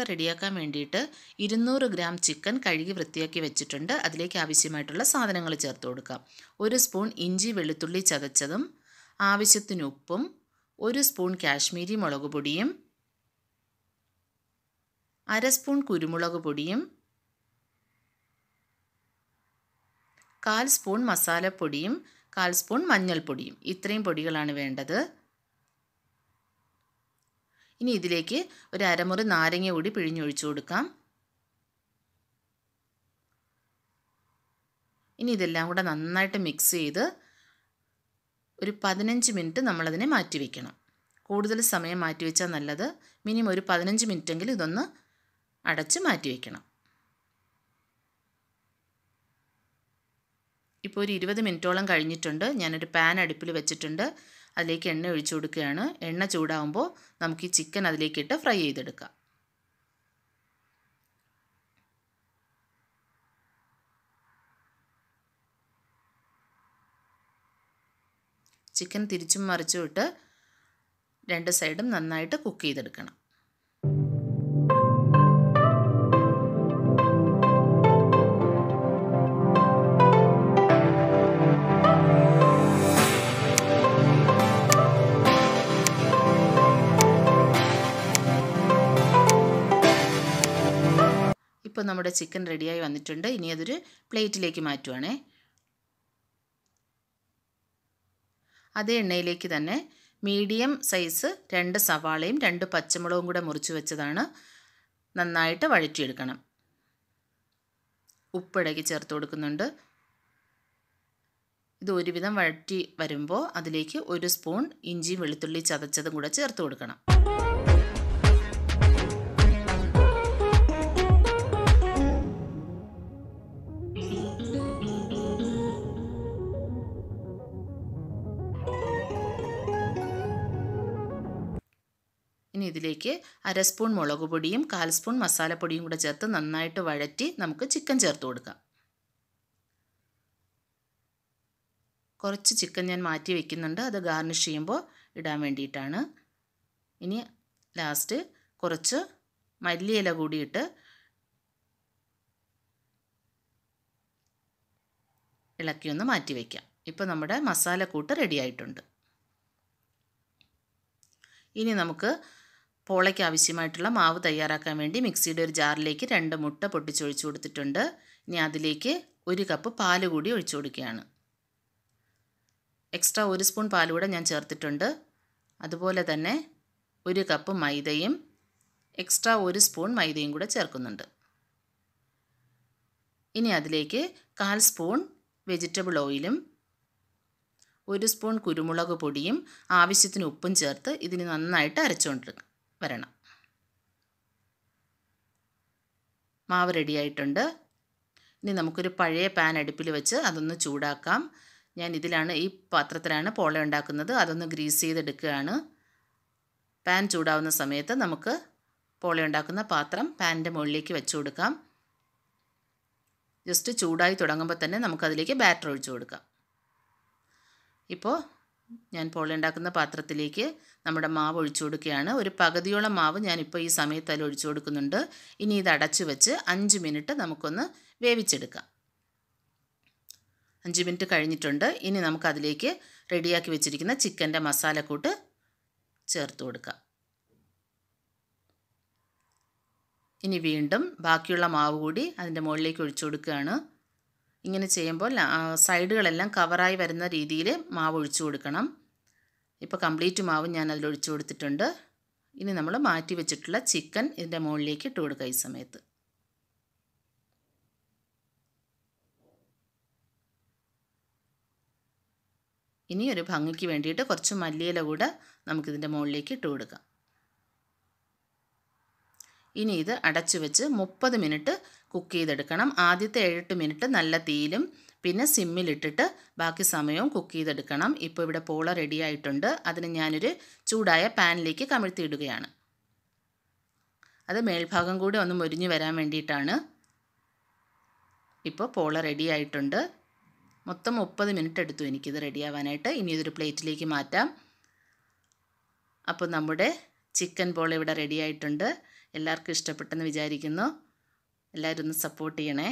പോലെ റെഡിയാക്കാൻ വേണ്ടിയിട്ട് ഇരുന്നൂറ് ഗ്രാം ചിക്കൻ കഴുകി വൃത്തിയാക്കി വെച്ചിട്ടുണ്ട് അതിലേക്ക് ആവശ്യമായിട്ടുള്ള സാധനങ്ങൾ ചേർത്ത് കൊടുക്കാം ഒരു സ്പൂൺ ഇഞ്ചി വെളുത്തുള്ളി ചതച്ചതും ആവശ്യത്തിന് ഉപ്പും ഒരു സ്പൂൺ കാശ്മീരി മുളക് പൊടിയും അര സ്പൂൺ കുരുമുളക് പൊടിയും കാൽ സ്പൂൺ മസാലപ്പൊടിയും കാൽ സ്പൂൺ മഞ്ഞൾപ്പൊടിയും ഇത്രയും പൊടികളാണ് വേണ്ടത് ഇനി ഇതിലേക്ക് ഒരു അരമുറി നാരങ്ങ കൂടി പിഴിഞ്ഞൊഴിച്ചു കൊടുക്കാം ഇനി ഇതെല്ലാം കൂടെ നന്നായിട്ട് മിക്സ് ചെയ്ത് ഒരു പതിനഞ്ച് മിനിറ്റ് നമ്മളതിനെ മാറ്റി വയ്ക്കണം കൂടുതൽ സമയം മാറ്റി വെച്ചാൽ നല്ലത് മിനിമം ഒരു പതിനഞ്ച് മിനിറ്റെങ്കിലും ഇതൊന്ന് അടച്ച് മാറ്റി വയ്ക്കണം ഇപ്പോൾ ഒരു ഇരുപത് മിനിറ്റോളം കഴിഞ്ഞിട്ടുണ്ട് ഞാനൊരു പാൻ അടുപ്പിൽ വെച്ചിട്ടുണ്ട് അതിലേക്ക് എണ്ണ ഒഴിച്ചു കൊടുക്കുകയാണ് എണ്ണ ചൂടാകുമ്പോൾ നമുക്ക് ഈ ചിക്കൻ അതിലേക്ക് ഇട്ട് ഫ്രൈ ചെയ്തെടുക്കാം ചിക്കൻ തിരിച്ചും മറിച്ചും ഇട്ട് രണ്ട് സൈഡും നന്നായിട്ട് കുക്ക് ചെയ്തെടുക്കണം നമ്മുടെ ചിക്കൻ റെഡിയായി വന്നിട്ടുണ്ട് ഇനി അതൊരു പ്ലേറ്റിലേക്ക് മാറ്റുവാണേ അതേ എണ്ണയിലേക്ക് തന്നെ മീഡിയം സൈസ് രണ്ട് സവാളയും രണ്ട് പച്ചമുളകും കൂടെ മുറിച്ച് വെച്ചതാണ് നന്നായിട്ട് വഴറ്റിയെടുക്കണം ഉപ്പിടക്കി ചേർത്ത് കൊടുക്കുന്നുണ്ട് ഇത് ഒരുവിധം വഴറ്റി വരുമ്പോൾ അതിലേക്ക് ഒരു സ്പൂൺ ഇഞ്ചിയും വെളുത്തുള്ളി ചതച്ചതും കൂടെ ചേർത്ത് കൊടുക്കണം ഇതിലേക്ക് അര സ്പൂൺ മുളക് പൊടിയും കാൽ സ്പൂൺ മസാലപ്പൊടിയും കൂടെ ചേർത്ത് നന്നായിട്ട് വഴറ്റി നമുക്ക് ചിക്കൻ ചേർത്ത് കൊടുക്കാം കുറച്ച് ചിക്കൻ ഞാൻ മാറ്റി വെക്കുന്നുണ്ട് അത് ഗാർണിഷ് ചെയ്യുമ്പോൾ ഇടാൻ വേണ്ടിയിട്ടാണ് ഇനി ലാസ്റ്റ് കുറച്ച് മല്ലിയില കൂടിയിട്ട് ഒന്ന് മാറ്റി വയ്ക്കാം ഇപ്പോൾ നമ്മുടെ മസാലക്കൂട്ട് റെഡി ആയിട്ടുണ്ട് ഇനി നമുക്ക് പോളയ്ക്ക് ആവശ്യമായിട്ടുള്ള മാവ് തയ്യാറാക്കാൻ വേണ്ടി മിക്സിയുടെ ഒരു ജാറിലേക്ക് രണ്ട് മുട്ട പൊട്ടിച്ചൊഴിച്ചു കൊടുത്തിട്ടുണ്ട് ഇനി അതിലേക്ക് ഒരു കപ്പ് പാൽ കൂടി ഒഴിച്ചു കൊടുക്കുകയാണ് എക്സ്ട്രാ ഒരു സ്പൂൺ പാൽ കൂടെ ഞാൻ ചേർത്തിട്ടുണ്ട് അതുപോലെ തന്നെ ഒരു കപ്പ് മൈദയും എക്സ്ട്രാ ഒരു സ്പൂൺ മൈദയും കൂടെ ചേർക്കുന്നുണ്ട് ഇനി അതിലേക്ക് കാൽ സ്പൂൺ വെജിറ്റബിൾ ഓയിലും ഒരു സ്പൂൺ കുരുമുളക് പൊടിയും ആവശ്യത്തിന് ഉപ്പും ചേർത്ത് ഇതിന് നന്നായിട്ട് അരച്ചുകൊണ്ടിരിക്കും വരണം മാവ് റെഡിയായിട്ടുണ്ട് ഇനി നമുക്കൊരു പഴയ പാൻ അടുപ്പിൽ വെച്ച് അതൊന്ന് ചൂടാക്കാം ഞാൻ ഇതിലാണ് ഈ പാത്രത്തിലാണ് പോള ഉണ്ടാക്കുന്നത് അതൊന്ന് ഗ്രീസ് ചെയ്തെടുക്കുകയാണ് പാൻ ചൂടാവുന്ന സമയത്ത് നമുക്ക് പോള ഉണ്ടാക്കുന്ന പാത്രം പാനിൻ്റെ മുകളിലേക്ക് വെച്ചു കൊടുക്കാം ജസ്റ്റ് ചൂടായി തുടങ്ങുമ്പോൾ തന്നെ നമുക്കതിലേക്ക് ബാറ്റർ ഒഴിച്ചു കൊടുക്കാം ഇപ്പോൾ ഞാൻ പോളി ഉണ്ടാക്കുന്ന പാത്രത്തിലേക്ക് നമ്മുടെ മാവ് ഒഴിച്ചു കൊടുക്കുകയാണ് ഒരു പകുതിയോളം മാവ് ഞാനിപ്പോൾ ഈ സമയത്ത് അതിൽ ഒഴിച്ചു കൊടുക്കുന്നുണ്ട് ഇനി ഇത് അടച്ചു വെച്ച് അഞ്ച് മിനിറ്റ് നമുക്കൊന്ന് വേവിച്ചെടുക്കാം അഞ്ച് മിനിറ്റ് കഴിഞ്ഞിട്ടുണ്ട് ഇനി നമുക്കതിലേക്ക് റെഡിയാക്കി വെച്ചിരിക്കുന്ന ചിക്കൻ്റെ മസാലക്കൂട്ട് ചേർത്ത് കൊടുക്കാം ഇനി വീണ്ടും ബാക്കിയുള്ള മാവ് കൂടി അതിൻ്റെ മുകളിലേക്ക് ഒഴിച്ചു കൊടുക്കുകയാണ് ഇങ്ങനെ ചെയ്യുമ്പോൾ സൈഡുകളെല്ലാം കവറായി വരുന്ന രീതിയിൽ മാവ് ഒഴിച്ചു കൊടുക്കണം ഇപ്പോൾ കംപ്ലീറ്റ് മാവ് ഞാൻ അതിൽ ഒഴിച്ചു കൊടുത്തിട്ടുണ്ട് ഇനി നമ്മൾ മാറ്റി വെച്ചിട്ടുള്ള ചിക്കൻ ഇതിൻ്റെ മുകളിലേക്ക് ഇട്ട് കൊടുക്കുക ഈ സമയത്ത് ഇനി ഒരു ഭംഗിക്ക് വേണ്ടിയിട്ട് കുറച്ച് മല്ലിയില കൂടെ നമുക്കിതിൻ്റെ മുകളിലേക്ക് ഇട്ട് കൊടുക്കാം ഇനി ഇത് അടച്ചു വെച്ച് മുപ്പത് മിനിറ്റ് കുക്ക് ചെയ്തെടുക്കണം ആദ്യത്തെ ഏഴെട്ട് മിനിറ്റ് നല്ല തീയിലും പിന്നെ സിമ്മിലിട്ടിട്ട് ബാക്കി സമയവും കുക്ക് ചെയ്തെടുക്കണം ഇപ്പോൾ ഇവിടെ പോള റെഡിയായിട്ടുണ്ട് അതിന് ഞാനൊരു ചൂടായ പാനിലേക്ക് കമിഴ്ത്തിയിടുകയാണ് അത് മേൽഭാഗം കൂടി ഒന്ന് മുരിഞ്ഞു വരാൻ വേണ്ടിയിട്ടാണ് ഇപ്പോൾ പോള റെഡിയായിട്ടുണ്ട് മൊത്തം മുപ്പത് മിനിറ്റ് എടുത്തു എനിക്കിത് റെഡിയാവാനായിട്ട് ഇനി ഇതൊരു പ്ലേറ്റിലേക്ക് മാറ്റാം അപ്പോൾ നമ്മുടെ ചിക്കൻ പോള ഇവിടെ റെഡിയായിട്ടുണ്ട് എല്ലാവർക്കും ഇഷ്ടപ്പെട്ടെന്ന് വിചാരിക്കുന്നു എല്ലാവരും ഒന്ന് സപ്പോർട്ട് ചെയ്യണേ